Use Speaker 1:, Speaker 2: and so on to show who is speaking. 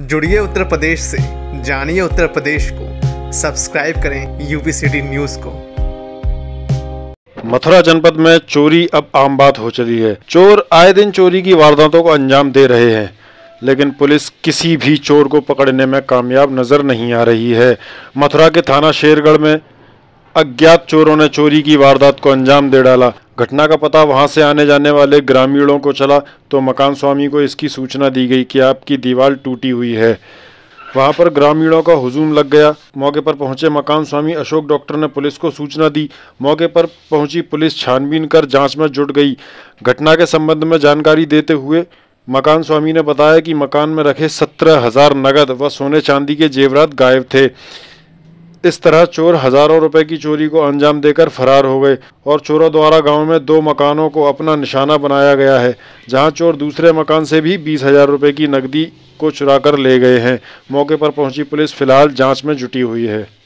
Speaker 1: जुड़िए उत्तर प्रदेश से जानिए उत्तर प्रदेश को सब्सक्राइब करें यूपीसीडी न्यूज को मथुरा
Speaker 2: जनपद में चोरी अब आम बात हो चली है चोर आए दिन चोरी की वारदातों को अंजाम दे रहे हैं लेकिन पुलिस किसी भी चोर को पकड़ने में कामयाब नजर नहीं आ रही है मथुरा के थाना शेरगढ़ में अज्ञात चोरों ने चोरी की वारदात को अंजाम दे डाला घटना का पता वहां से आने जाने वाले ग्रामीणों को चला तो मकान स्वामी को इसकी सूचना दी गई कि आपकी दीवार टूटी हुई है वहां पर ग्रामीणों का हुजूम लग गया मौके पर पहुंचे मकान स्वामी अशोक डॉक्टर ने पुलिस को सूचना दी मौके पर पहुंची पुलिस छानबीन कर जांच में जुट गई घटना के संबंध में जानकारी देते हुए मकान स्वामी ने बताया कि मकान में रखे सत्रह हजार नगद व सोने चांदी के जेवरात गायब थे इस तरह चोर हजारों रुपए की चोरी को अंजाम देकर फरार हो गए और चोरों द्वारा गांव में दो मकानों को अपना निशाना बनाया गया है जहां चोर दूसरे मकान से भी बीस हजार रुपये की नकदी को चुरा कर ले गए हैं मौके पर पहुंची पुलिस फिलहाल जांच में जुटी हुई है